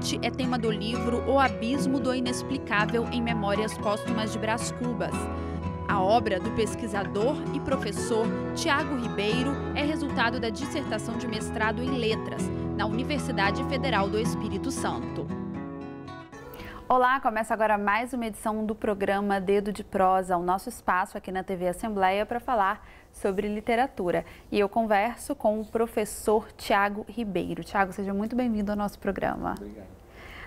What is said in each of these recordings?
morte é tema do livro O Abismo do Inexplicável em Memórias Póstumas de Brás Cubas. A obra do pesquisador e professor Tiago Ribeiro é resultado da dissertação de mestrado em Letras, na Universidade Federal do Espírito Santo. Olá, começa agora mais uma edição do programa Dedo de Prosa, o nosso espaço aqui na TV Assembleia para falar sobre literatura. E eu converso com o professor Tiago Ribeiro. Tiago, seja muito bem-vindo ao nosso programa. Obrigado.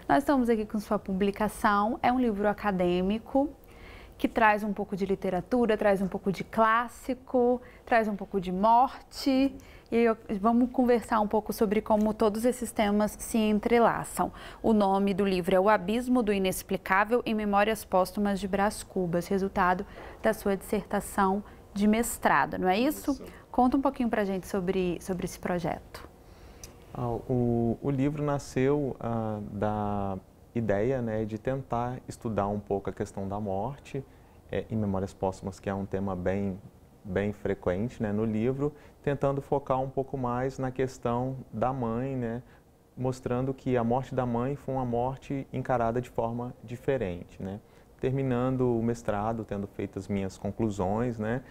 Nós estamos aqui com sua publicação, é um livro acadêmico que traz um pouco de literatura, traz um pouco de clássico, traz um pouco de morte. E eu, vamos conversar um pouco sobre como todos esses temas se entrelaçam. O nome do livro é O Abismo do Inexplicável em Memórias Póstumas de Brás Cubas, resultado da sua dissertação de mestrado, não é isso? isso. Conta um pouquinho para a gente sobre, sobre esse projeto. Ah, o, o livro nasceu ah, da ideia né, de tentar estudar um pouco a questão da morte é, em Memórias Póstumas, que é um tema bem, bem frequente né, no livro, tentando focar um pouco mais na questão da mãe, né, mostrando que a morte da mãe foi uma morte encarada de forma diferente. Né. Terminando o mestrado, tendo feito as minhas conclusões, né,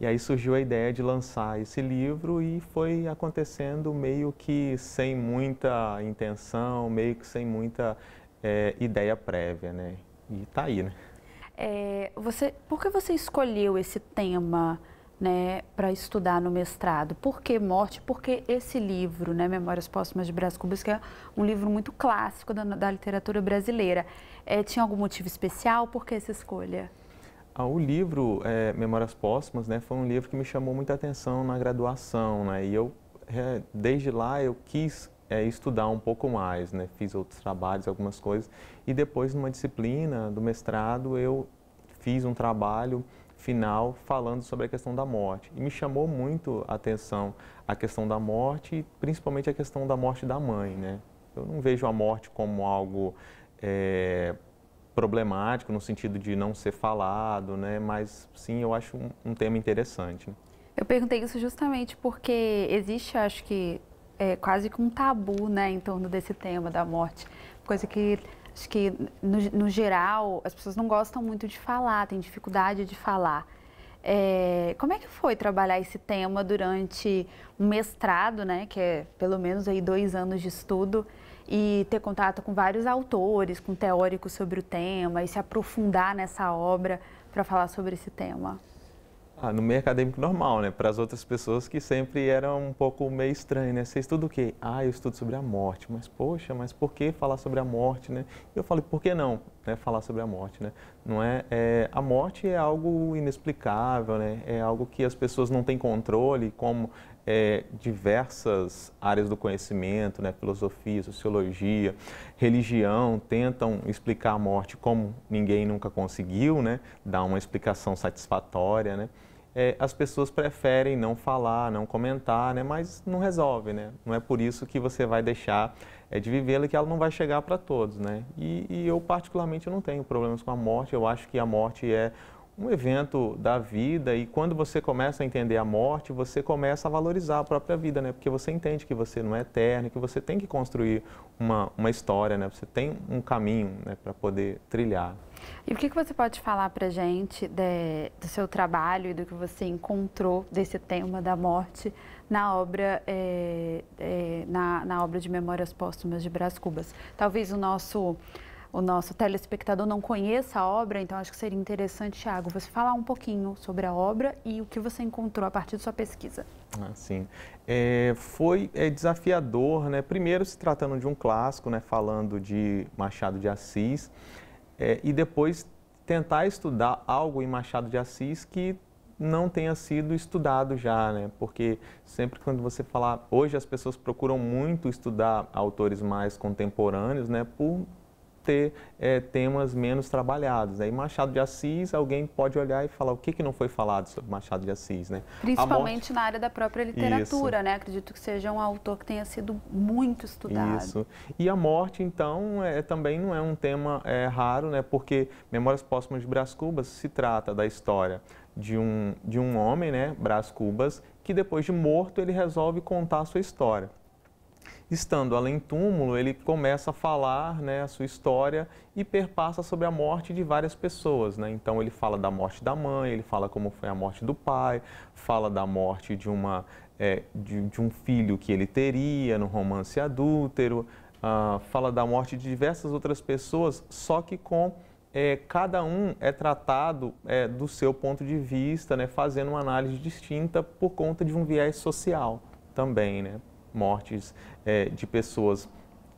e aí surgiu a ideia de lançar esse livro e foi acontecendo meio que sem muita intenção, meio que sem muita é, ideia prévia, né? E tá aí, né? É, você, por que você escolheu esse tema né, para estudar no mestrado? Por que morte? Porque esse livro, né, Memórias Póstumas de Brás Cubas, que é um livro muito clássico da, da literatura brasileira, é, tinha algum motivo especial? Por que essa escolha? Ah, o livro é, Memórias Póstumas né, foi um livro que me chamou muita atenção na graduação. Né, e eu, é, desde lá, eu quis é, estudar um pouco mais, né? Fiz outros trabalhos, algumas coisas. E depois, numa disciplina do mestrado, eu fiz um trabalho final falando sobre a questão da morte. E me chamou muito a atenção a questão da morte, principalmente a questão da morte da mãe, né? Eu não vejo a morte como algo é, problemático no sentido de não ser falado, né? Mas sim, eu acho um, um tema interessante. Né? Eu perguntei isso justamente porque existe, acho que é, quase que um tabu né, em torno desse tema da morte. Coisa que acho que, no, no geral, as pessoas não gostam muito de falar, têm dificuldade de falar. É, como é que foi trabalhar esse tema durante um mestrado, né, que é pelo menos aí dois anos de estudo, e ter contato com vários autores, com teóricos sobre o tema, e se aprofundar nessa obra para falar sobre esse tema? Ah, no meio acadêmico normal, né? Para as outras pessoas que sempre eram um pouco meio estranho, né? Você estuda o quê? Ah, eu estudo sobre a morte. Mas, poxa, mas por que falar sobre a morte, né? Eu falei, por que não né, falar sobre a morte, né? Não é, é, a morte é algo inexplicável, né? É algo que as pessoas não têm controle, como é, diversas áreas do conhecimento, né? Filosofia, sociologia, religião, tentam explicar a morte como ninguém nunca conseguiu, né? Dar uma explicação satisfatória, né? é, as pessoas preferem não falar, não comentar, né? mas não resolve. Né? Não é por isso que você vai deixar é, de vivê-la que ela não vai chegar para todos. Né? E, e eu, particularmente, não tenho problemas com a morte. Eu acho que a morte é um evento da vida e quando você começa a entender a morte, você começa a valorizar a própria vida, né? Porque você entende que você não é eterno, que você tem que construir uma, uma história, né? Você tem um caminho né, para poder trilhar. E o que, que você pode falar para gente de, do seu trabalho e do que você encontrou desse tema da morte na obra é, é, na, na obra de Memórias Póstumas de Brás Cubas? Talvez o nosso o nosso telespectador não conheça a obra, então acho que seria interessante, Thiago, você falar um pouquinho sobre a obra e o que você encontrou a partir de sua pesquisa. Ah, sim. É, foi é, desafiador, né? Primeiro se tratando de um clássico, né? Falando de Machado de Assis, é, e depois tentar estudar algo em Machado de Assis que não tenha sido estudado já, né? Porque sempre quando você falar, hoje as pessoas procuram muito estudar autores mais contemporâneos, né? Por ter é, temas menos trabalhados. Né? Machado de Assis, alguém pode olhar e falar o que, que não foi falado sobre Machado de Assis. Né? Principalmente morte... na área da própria literatura, Isso. né? acredito que seja um autor que tenha sido muito estudado. Isso. E a morte, então, é, também não é um tema é, raro, né? porque Memórias Póstumas de Brás Cubas se trata da história de um, de um homem, né, Brás Cubas, que depois de morto ele resolve contar a sua história. Estando além túmulo, ele começa a falar né, a sua história e perpassa sobre a morte de várias pessoas. Né? Então, ele fala da morte da mãe, ele fala como foi a morte do pai, fala da morte de, uma, é, de, de um filho que ele teria no romance adúltero, ah, fala da morte de diversas outras pessoas, só que com é, cada um é tratado é, do seu ponto de vista, né, fazendo uma análise distinta por conta de um viés social também, né? Mortes é, de pessoas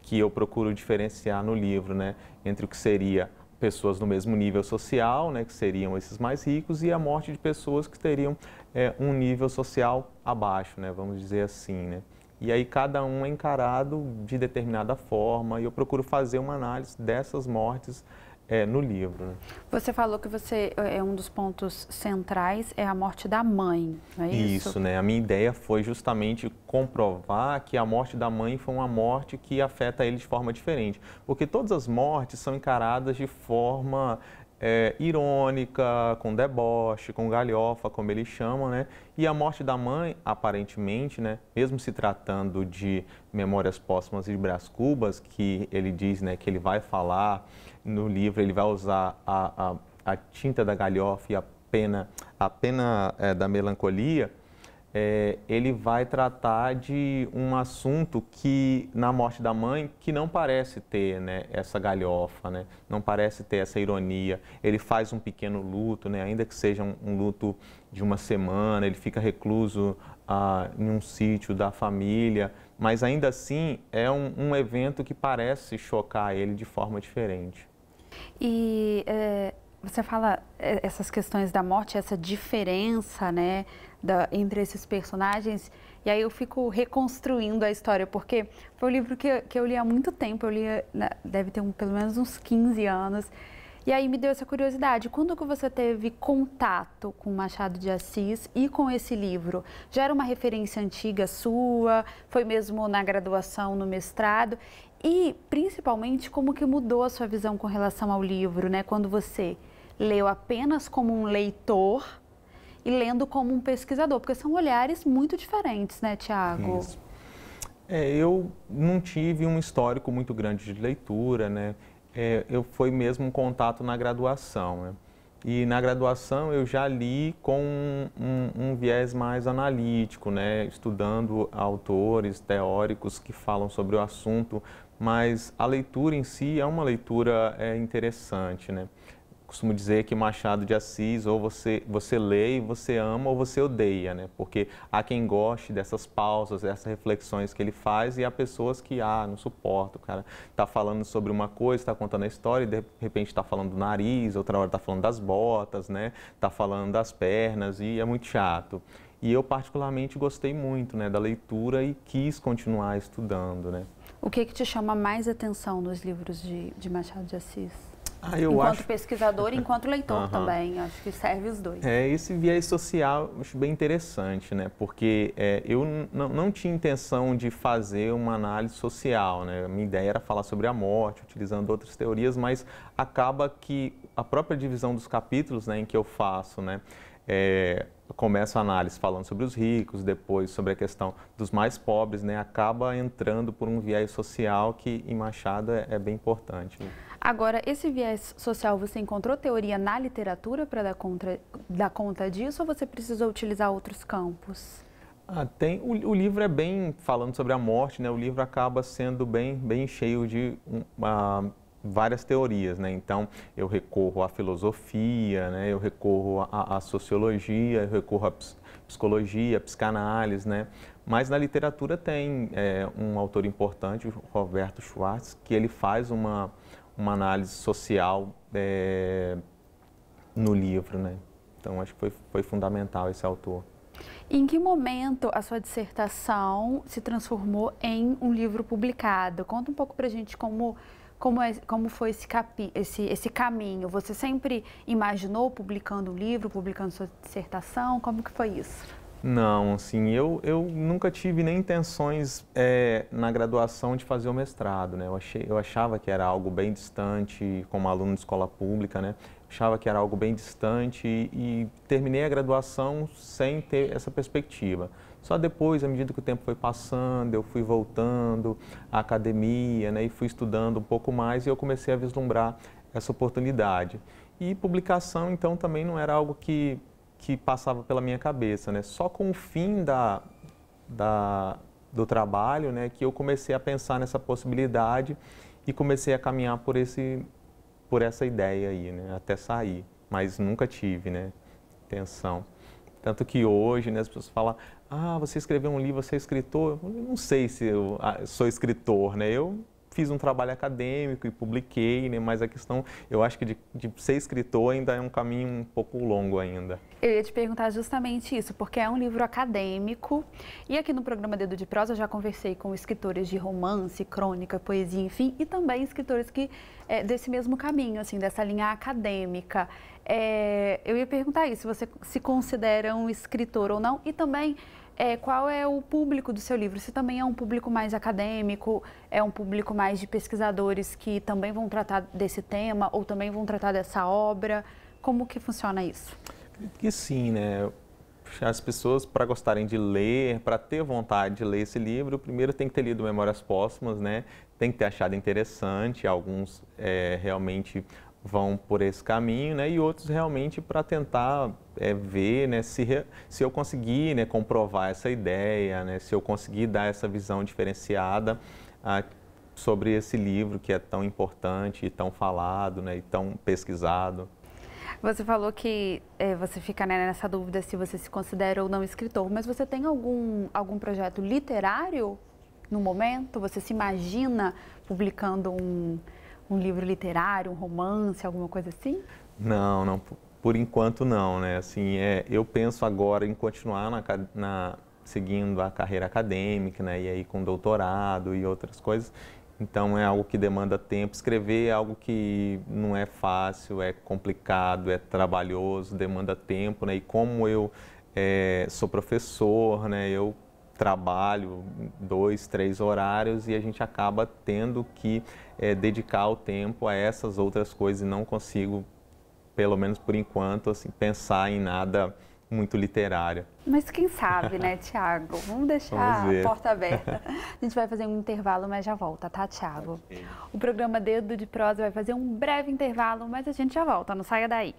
que eu procuro diferenciar no livro, né, entre o que seria pessoas no mesmo nível social, né, que seriam esses mais ricos, e a morte de pessoas que teriam é, um nível social abaixo, né, vamos dizer assim, né. E aí cada um é encarado de determinada forma e eu procuro fazer uma análise dessas mortes é, no livro. Né? Você falou que você é, é um dos pontos centrais é a morte da mãe, não é isso? Isso, né? A minha ideia foi justamente comprovar que a morte da mãe foi uma morte que afeta ele de forma diferente, porque todas as mortes são encaradas de forma é, irônica, com deboche, com galhofa, como eles chamam, né? E a morte da mãe, aparentemente, né, mesmo se tratando de Memórias Póstumas de Brás Cubas, que ele diz, né, que ele vai falar no livro ele vai usar a, a, a tinta da galhofa e a pena, a pena é, da melancolia, é, ele vai tratar de um assunto que na morte da mãe que não parece ter né, essa galhofa, né, não parece ter essa ironia. Ele faz um pequeno luto, né, ainda que seja um, um, luto de uma semana, ele fica recluso ah, em um sítio da família, mas ainda assim é um, um evento que parece chocar ele de forma diferente. E é, você fala é, essas questões da morte, essa diferença, né, da, entre esses personagens. E aí eu fico reconstruindo a história, porque foi um livro que, que eu li há muito tempo, eu li, né, deve ter um, pelo menos uns 15 anos. E aí me deu essa curiosidade, quando que você teve contato com Machado de Assis e com esse livro? Já era uma referência antiga sua? Foi mesmo na graduação, no mestrado? E, principalmente, como que mudou a sua visão com relação ao livro, né? Quando você leu apenas como um leitor e lendo como um pesquisador, porque são olhares muito diferentes, né, Tiago? É, eu não tive um histórico muito grande de leitura, né? é, eu foi mesmo um contato na graduação. Né? E na graduação eu já li com um, um, um, viés mais analítico, né? estudando autores teóricos que falam sobre o assunto, mas a leitura em si é uma leitura é, interessante. Né? costumo dizer que Machado de Assis ou você, você lê e você ama ou você odeia, né? Porque há quem goste dessas pausas, dessas reflexões que ele faz e há pessoas que, ah, não suporto, cara tá falando sobre uma coisa, está contando a história e de repente está falando do nariz, outra hora está falando das botas, né? Está falando das pernas e é muito chato. E eu particularmente gostei muito, né, da leitura e quis continuar estudando, né? O que, que te chama mais atenção nos livros de, de Machado de Assis? Ah, enquanto acho... pesquisador e enquanto leitor uhum. também. Acho que serve os dois. É, esse viés social acho bem interessante, né? Porque é, eu não tinha intenção de fazer uma análise social, né? A minha ideia era falar sobre a morte, utilizando outras teorias, mas acaba que a própria divisão dos capítulos né, em que eu faço, né? É, começa a análise falando sobre os ricos, depois sobre a questão dos mais pobres, né? Acaba entrando por um viés social que em Machado é, é bem importante. Né? Agora, esse viés social, você encontrou teoria na literatura para dar conta, dar conta disso ou você precisou utilizar outros campos? Ah, tem, o, o, livro é bem falando sobre a morte, né? O livro acaba sendo bem, bem cheio de uma, várias teorias, né? Então eu recorro à filosofia, né? Eu recorro à, sociologia, eu recorro à psicologia, à psicanálise, né? Mas na literatura tem é, um autor importante, Roberto Schwartz, que ele faz uma uma análise social é, no livro, né? Então acho que foi, foi fundamental esse autor. Em que momento a sua dissertação se transformou em um livro publicado? Conta um pouco para gente como como, é, como foi esse, capi, esse, esse caminho. Você sempre imaginou publicando um livro, publicando sua dissertação? Como que foi isso? Não, assim, eu, eu nunca tive nem intenções é, na graduação de fazer o mestrado, né? Eu, achei, eu achava que era algo bem distante, como aluno de escola pública, né? Achava que era algo bem distante e, e terminei a graduação sem ter essa perspectiva. Só depois, à medida que o tempo foi passando, eu fui voltando à academia, né? E fui estudando um pouco mais e eu comecei a vislumbrar essa oportunidade. E publicação, então, também não era algo que que passava pela minha cabeça, né? Só com o fim da, da, do trabalho, né, que eu comecei a pensar nessa possibilidade e comecei a caminhar por esse por essa ideia aí, né, até sair, mas nunca tive, né, intenção. Tanto que hoje, né, as pessoas falam: "Ah, você escreveu um livro, você é escritor". Eu não sei se eu ah, sou escritor, né? Eu fiz um trabalho acadêmico e publiquei, né? mas a questão, eu acho que de, de, ser escritor ainda é um caminho um pouco longo ainda. Eu ia te perguntar justamente isso, porque é um livro acadêmico e aqui no programa Dedo de Prosa eu já conversei com escritores de romance, crônica, poesia, enfim, e também escritores que é, desse mesmo caminho, assim, dessa linha acadêmica. É, eu ia perguntar isso, se você se considera um escritor ou não e também é, qual é o público do seu livro? Se também é um público mais acadêmico, é um público mais de pesquisadores que também vão tratar desse tema ou também vão tratar dessa obra? Como que funciona isso? Que sim, né? As pessoas, para gostarem de ler, para ter vontade de ler esse livro, primeiro tem que ter lido Memórias Póstumas, né? Tem que ter achado interessante, alguns é, realmente vão por esse caminho, né? E outros realmente para tentar é, ver, né? Se, se eu conseguir, né? Comprovar essa ideia, né? Se eu conseguir dar essa visão diferenciada ah, sobre esse livro que é tão importante, e tão falado, né? E tão pesquisado. Você falou que é, você fica né, nessa dúvida se você se considera ou não escritor, mas você tem algum algum projeto literário no momento? Você se imagina publicando um um livro literário, um romance, alguma coisa assim? Não, não. Por enquanto não, né? Assim, é, eu penso agora em continuar na, na, seguindo a carreira acadêmica, né? E aí com doutorado e outras coisas. Então é algo que demanda tempo. Escrever é algo que não é fácil, é complicado, é trabalhoso, demanda tempo, né? E como eu é, sou professor, né? Eu trabalho, dois, três horários, e a gente acaba tendo que é, dedicar o tempo a essas outras coisas e não consigo, pelo menos por enquanto, assim, pensar em nada muito literário. Mas quem sabe, né, Tiago? Vamos deixar Vamos a porta aberta. A gente vai fazer um intervalo, mas já volta, tá, Tiago? Okay. O programa Dedo de Prosa vai fazer um breve intervalo, mas a gente já volta, não saia daí.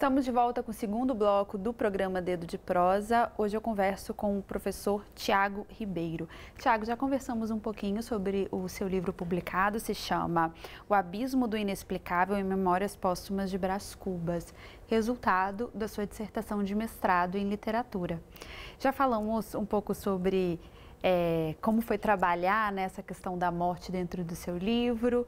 Estamos de volta com o segundo bloco do programa Dedo de Prosa. Hoje eu converso com o professor Tiago Ribeiro. Tiago, já conversamos um pouquinho sobre o seu livro publicado, se chama O Abismo do Inexplicável em Memórias Póstumas de Brás Cubas, resultado da sua dissertação de mestrado em literatura. Já falamos um pouco sobre é, como foi trabalhar nessa questão da morte dentro do seu livro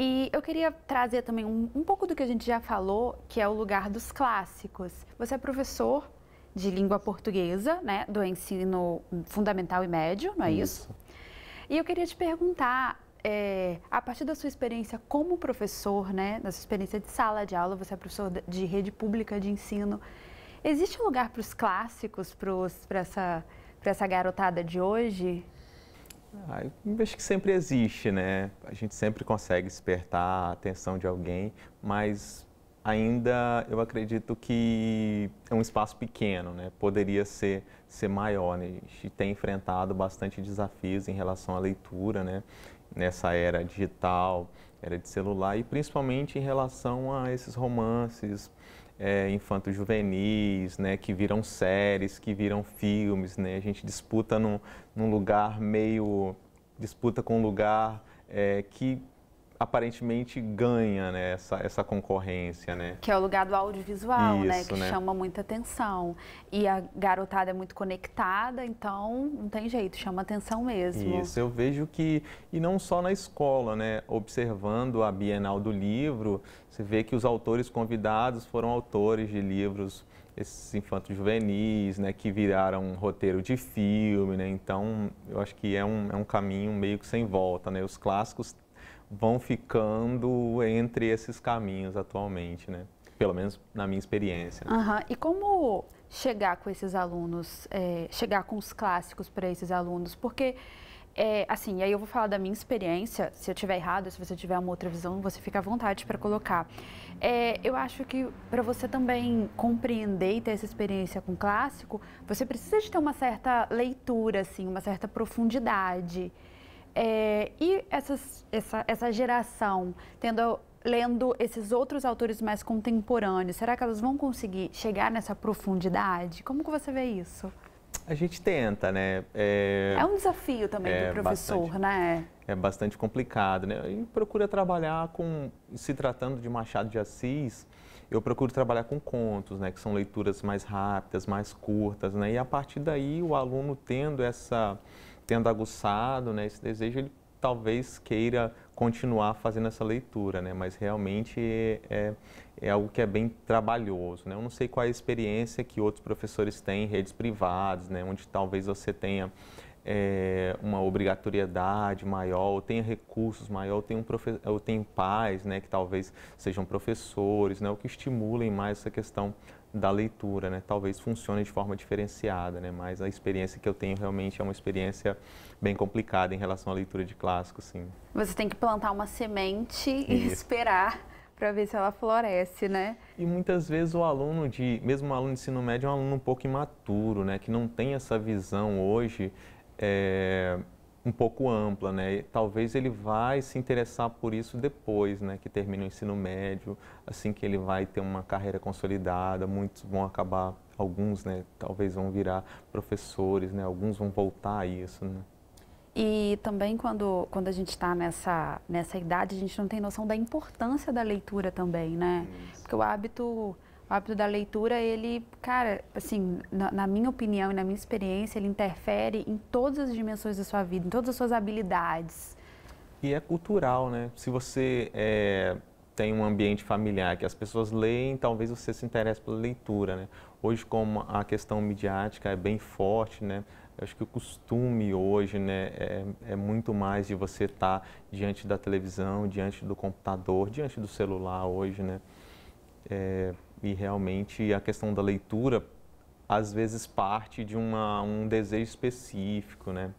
e eu queria trazer também um, um pouco do que a gente já falou, que é o lugar dos clássicos. Você é professor de língua portuguesa, né, do ensino fundamental e médio, não é isso? isso? E eu queria te perguntar, é, a partir da sua experiência como professor, né, da sua experiência de sala de aula, você é professor de rede pública de ensino, existe um lugar para os clássicos, para essa, essa garotada de hoje? Ah, eu acho que sempre existe, né? A gente sempre consegue despertar a atenção de alguém, mas ainda eu acredito que é um espaço pequeno, né? Poderia ser, ser maior. Né? A gente tem enfrentado bastante desafios em relação à leitura, né? Nessa era digital, era de celular e principalmente em relação a esses romances, é, infanto-juvenis, né, que viram séries, que viram filmes, né? A gente disputa num, num lugar meio... disputa com um lugar é, que aparentemente ganha né, essa, essa concorrência, né? Que é o lugar do audiovisual, né, Isso, né? Que né? chama muita atenção. E a garotada é muito conectada, então não tem jeito, chama atenção mesmo. Isso, eu vejo que, e não só na escola, né? Observando a Bienal do Livro, você vê que os autores convidados foram autores de livros esses infantos juvenis, né, que viraram um roteiro de filme, né, então eu acho que é um, é um caminho meio que sem volta, né, os clássicos vão ficando entre esses caminhos atualmente, né? Pelo menos na minha experiência. Né? Uhum. E como chegar com esses alunos, é, chegar com os clássicos para esses alunos? Porque, é, assim, aí eu vou falar da minha experiência, se eu tiver errado, se você tiver uma outra visão, você fica à vontade para colocar. É, eu acho que para você também compreender e ter essa experiência com clássico, você precisa de ter uma certa leitura, assim, uma certa profundidade. É, e essas, essa, essa geração, tendo lendo esses outros autores mais contemporâneos, será que elas vão conseguir chegar nessa profundidade? Como que você vê isso? A gente tenta, né? É, é um desafio também é do professor, bastante, né? É bastante complicado, né? E procura trabalhar com, se tratando de Machado de Assis, eu procuro trabalhar com contos, né? Que são leituras mais rápidas, mais curtas, né? E a partir daí o aluno tendo essa tendo aguçado né, esse desejo, ele talvez queira continuar fazendo essa leitura, né? Mas realmente é, é algo que é bem trabalhoso, né? Eu não sei qual é a experiência que outros professores têm em redes privadas, né? Onde talvez você tenha é, uma obrigatoriedade maior, ou tenha recursos maior, ou tenha, um ou tenha pais, né? Que talvez sejam professores, né? O que estimulem mais essa questão da leitura, né? Talvez funcione de forma diferenciada, né? Mas a experiência que eu tenho realmente é uma experiência bem complicada em relação à leitura de clássicos, sim. Você tem que plantar uma semente Isso. e esperar para ver se ela floresce, né? E muitas vezes o aluno de, mesmo o aluno de ensino médio, é um aluno um pouco imaturo, né? Que não tem essa visão hoje é, um pouco ampla, né? talvez ele vai se interessar por isso depois, né? Que termina o ensino médio, assim que ele vai ter uma carreira consolidada, muitos vão acabar, alguns, né? Talvez vão virar professores, né? Alguns vão voltar a isso, né? E também quando, quando a gente está nessa, nessa idade, a gente não tem noção da importância da leitura também, né? Isso. Porque o hábito o hábito da leitura, ele, cara, assim, na, na, minha opinião e na minha experiência, ele interfere em todas as dimensões da sua vida, em todas as suas habilidades. E é cultural, né? Se você é, tem um ambiente familiar que as pessoas leem, talvez você se interesse pela leitura, né? Hoje, como a questão midiática é bem forte, né? Eu acho que o costume hoje né, é, é muito mais de você estar tá diante da televisão, diante do computador, diante do celular hoje, né? É, e realmente a questão da leitura às vezes parte de uma, um desejo específico, né?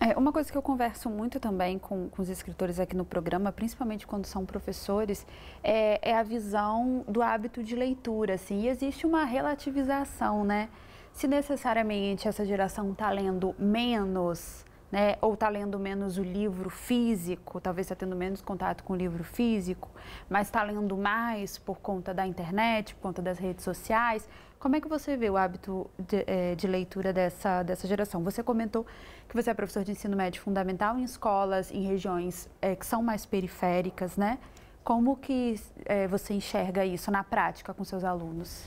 É, uma coisa que eu converso muito também com, com, os escritores aqui no programa, principalmente quando são professores, é, é a visão do hábito de leitura, assim, e existe uma relativização, né? Se necessariamente essa geração está lendo menos, né? Ou está lendo menos o livro físico, talvez está tendo menos contato com o livro físico, mas está lendo mais por conta da internet, por conta das redes sociais. Como é que você vê o hábito de, eh, de, leitura dessa, dessa geração? Você comentou que você é professor de ensino médio fundamental em escolas, em regiões é, que são mais periféricas, né? Como que é, você enxerga isso na prática com seus alunos?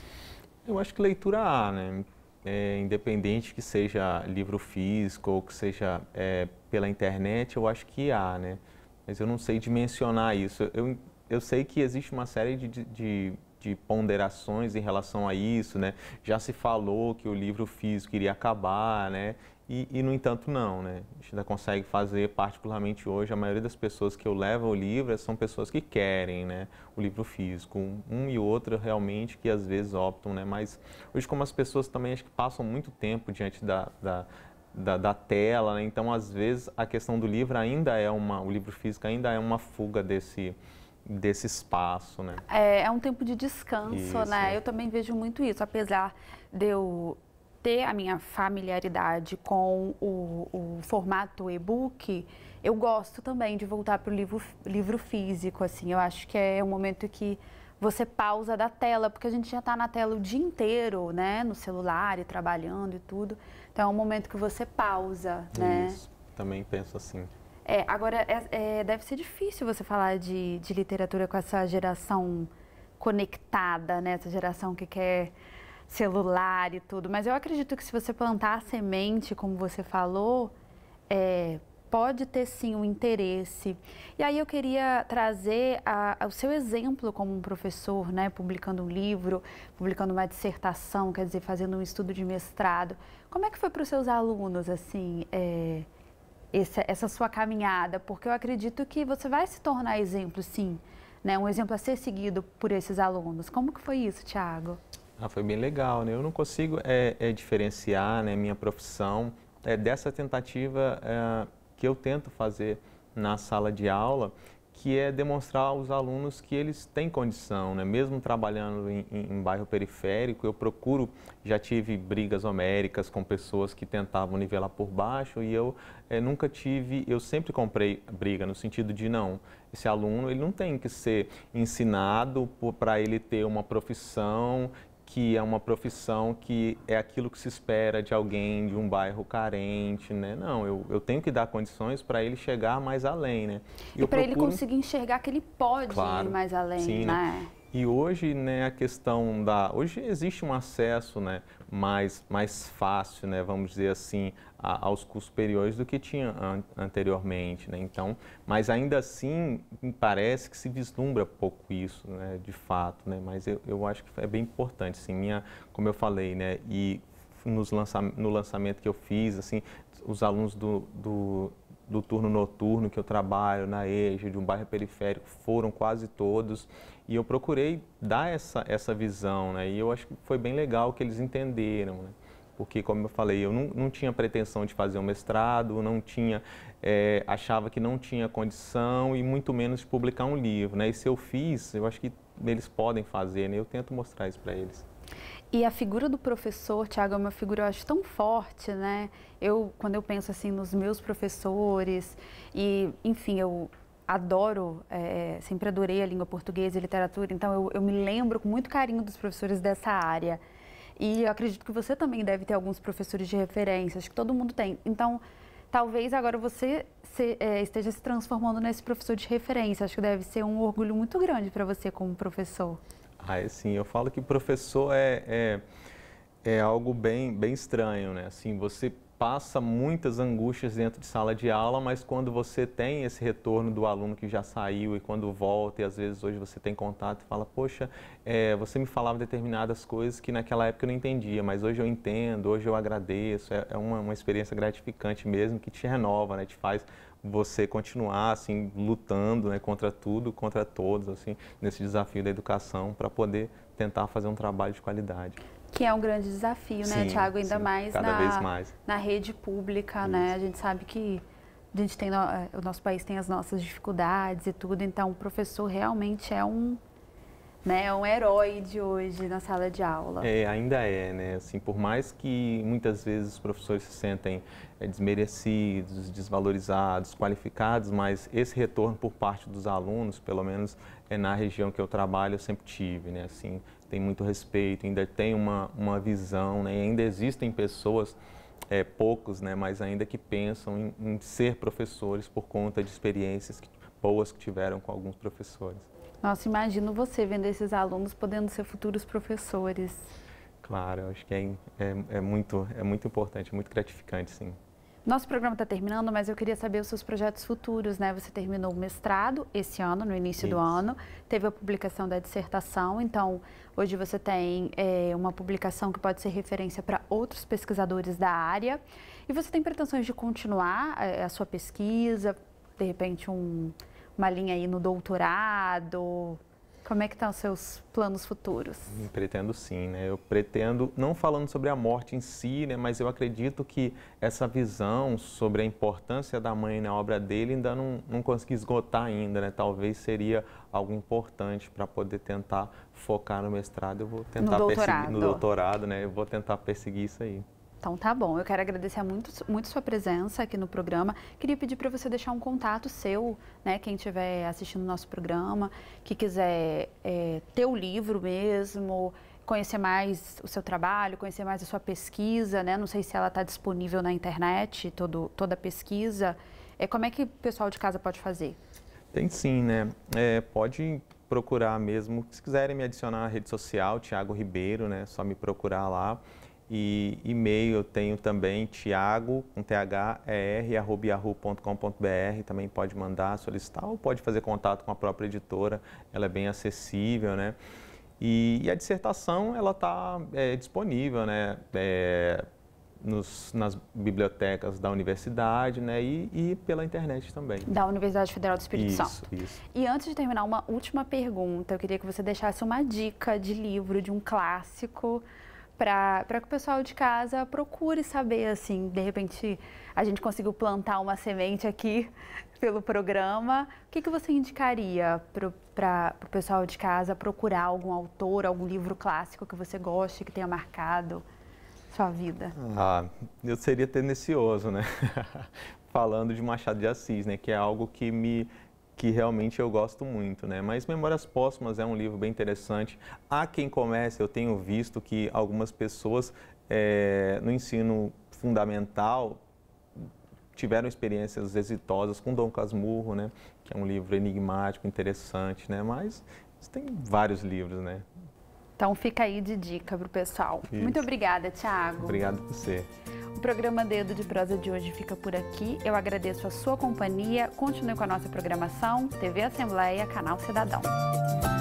Eu acho que leitura há, né? é, independente que seja livro físico ou que seja é, pela internet, eu acho que há, né? Mas eu não sei dimensionar isso. Eu, eu sei que existe uma série de, de, de ponderações em relação a isso, né? Já se falou que o livro físico iria acabar, né? E, e, no entanto, não, né? A gente ainda consegue fazer, particularmente hoje, a maioria das pessoas que eu levo o livro são pessoas que querem, né? O livro físico, um e outro realmente que às vezes optam, né? Mas hoje, como as pessoas também acho que passam muito tempo diante da, da da, da, tela, né? então às vezes a questão do livro ainda é uma, o livro físico ainda é uma fuga desse desse espaço, né? É, é um tempo de descanso, né? isso. né? Eu também vejo muito isso, apesar de eu ter a minha familiaridade com o, o formato e-book, eu gosto também de voltar para o livro, livro físico, assim. Eu acho que é um momento que você pausa da tela, porque a gente já está na tela o dia inteiro, né? No celular e trabalhando e tudo. Então é um momento que você pausa, né? Isso. Também penso assim. É, agora é, é, deve ser difícil você falar de, de literatura com essa geração conectada, né? Essa geração que quer celular e tudo, mas eu acredito que se você plantar a semente, como você falou, é, pode ter sim um interesse. E aí eu queria trazer a, a, o seu exemplo como um professor, né, publicando um livro, publicando uma dissertação, quer dizer, fazendo um estudo de mestrado. Como é que foi para os seus alunos, assim, é, essa, essa sua caminhada? Porque eu acredito que você vai se tornar exemplo, sim, né, um exemplo a ser seguido por esses alunos. Como que foi isso, Tiago? Ah, foi bem legal, né? Eu não consigo é, é diferenciar né, minha profissão é, dessa tentativa é, que eu tento fazer na sala de aula, que é demonstrar aos alunos que eles têm condição, né? mesmo trabalhando em, em, em, bairro periférico, eu procuro, já tive brigas homéricas com pessoas que tentavam nivelar por baixo e eu é, nunca tive, eu sempre comprei briga no sentido de não, esse aluno ele não tem que ser ensinado para ele ter uma profissão que é uma profissão que é aquilo que se espera de alguém de um bairro carente, né? Não, eu, eu tenho que dar condições para ele chegar mais além, né? E, e para procuro... ele conseguir enxergar que ele pode claro, ir mais além, sim, né? né? E hoje, né, a questão da hoje existe um acesso, né, mais mais fácil, né, vamos dizer assim, a, aos cursos superiores do que tinha an anteriormente, né? Então, mas ainda assim parece que se vislumbra pouco isso, né, de fato, né? Mas eu, eu acho que é bem importante, assim, minha, como eu falei, né, e nos lança, no lançamento que eu fiz, assim, os alunos do, do do turno noturno que eu trabalho na EJA, de um bairro periférico, foram quase todos. E eu procurei dar essa, essa visão, né? E eu acho que foi bem legal que eles entenderam, né? Porque, como eu falei, eu não, não tinha pretensão de fazer um mestrado, não tinha, é, achava que não tinha condição e muito menos de publicar um livro, né? E se eu fiz, eu acho que eles podem fazer, né? Eu tento mostrar isso para eles. E a figura do professor, Tiago, é uma figura, eu acho, tão forte, né? Eu, quando eu penso, assim, nos meus professores e, enfim, eu adoro, é, é, sempre adorei a língua portuguesa e literatura, então eu, eu me lembro com muito carinho dos professores dessa área. E eu acredito que você também deve ter alguns professores de referência, acho que todo mundo tem. Então, talvez agora você se, é, esteja se transformando nesse professor de referência. Acho que deve ser um orgulho muito grande para você como professor. Aí sim, eu falo que professor é, é, é, algo bem, bem estranho, né? Assim, você passa muitas angústias dentro de sala de aula, mas quando você tem esse retorno do aluno que já saiu e quando volta, e às vezes hoje você tem contato e fala, poxa, é, você me falava determinadas coisas que naquela época eu não entendia, mas hoje eu entendo, hoje eu agradeço, é, é uma, uma experiência gratificante mesmo que te renova, né? Te faz você continuar assim lutando né, contra tudo, contra todos, assim, nesse desafio da educação para poder tentar fazer um trabalho de qualidade. Que é um grande desafio, né, sim, Tiago? Ainda sim, mais, na, mais, na, rede pública, né? Isso. né? A gente sabe que a gente tem, eh, o nosso país tem as nossas dificuldades e tudo, então o professor realmente é um, né, é um herói de hoje na sala de aula. É, ainda é, né? Assim, por mais que muitas vezes os professores se sentem é, desmerecidos, desvalorizados, qualificados, mas esse retorno por parte dos alunos, pelo menos é, na região que eu trabalho, eu sempre tive, né? Assim, tem muito respeito, ainda tem uma, uma visão, né? ainda existem pessoas, é, poucos, né? Mas ainda que pensam em, em ser professores por conta de experiências que, boas que tiveram com alguns professores. Nossa, imagino você vendo esses alunos podendo ser futuros professores. Claro, acho que é, é, é, muito, é muito importante, muito gratificante, sim. Nosso programa está terminando, mas eu queria saber os seus projetos futuros, né? Você terminou o mestrado esse ano, no início Isso. do ano, teve a publicação da dissertação, então hoje você tem é, uma publicação que pode ser referência para outros pesquisadores da área. E você tem pretensões de continuar a, eh, a sua pesquisa, de repente um, uma linha aí no doutorado, como é que estão tá os seus planos futuros? Hum, pretendo sim, né? Eu pretendo, não falando sobre a morte em si, né? Mas eu acredito que essa visão sobre a importância da mãe na obra dele ainda não, não consegui esgotar ainda, né? Talvez seria algo importante para poder tentar focar no mestrado. Eu vou tentar no doutorado. no doutorado, né? Eu vou tentar perseguir isso aí. Então tá bom, eu quero agradecer muito, muito sua presença aqui no programa. Queria pedir para você deixar um contato seu, né? Quem estiver assistindo o nosso programa, que quiser é, ter o livro mesmo, conhecer mais o seu trabalho, conhecer mais a sua pesquisa, né? Não sei se ela está disponível na internet, todo, toda a pesquisa. É, como é que o pessoal de casa pode fazer? Tem sim, né? É, pode procurar mesmo. Se quiserem me adicionar na rede social, Tiago Ribeiro, né? Só me procurar lá. E e-mail eu tenho também tiago, um ther, arroba yahoo.com.br, também pode mandar, solicitar ou pode fazer contato com a própria editora, ela é bem acessível, né? E, e a dissertação, ela está é, disponível, né? É, nos, nas bibliotecas da universidade né, e, e, pela internet também. Da Universidade Federal do Espírito isso, Santo. Isso. E antes de terminar, uma última pergunta. Eu queria que você deixasse uma dica de livro, de um clássico, para que o pessoal de casa procure saber, assim, de repente a gente conseguiu plantar uma semente aqui pelo programa. O que, que você indicaria para o pessoal de casa procurar algum autor, algum livro clássico que você goste, que tenha marcado sua vida? Ah, eu seria tendencioso, né? Falando de Machado de Assis, né? Que é algo que me que realmente eu gosto muito, né? Mas Memórias Póstumas é um livro bem interessante. Há quem comece, eu tenho visto que algumas pessoas é, no ensino fundamental tiveram experiências exitosas com Dom Casmurro, né? Que é um livro enigmático, interessante, né? Mas tem vários livros, né? Então fica aí de dica para o pessoal. Isso. Muito obrigada, Tiago. Obrigado por você programa Dedo de Prosa de hoje fica por aqui. Eu agradeço a sua companhia. Continue com a nossa programação, TV Assembleia, Canal Cidadão.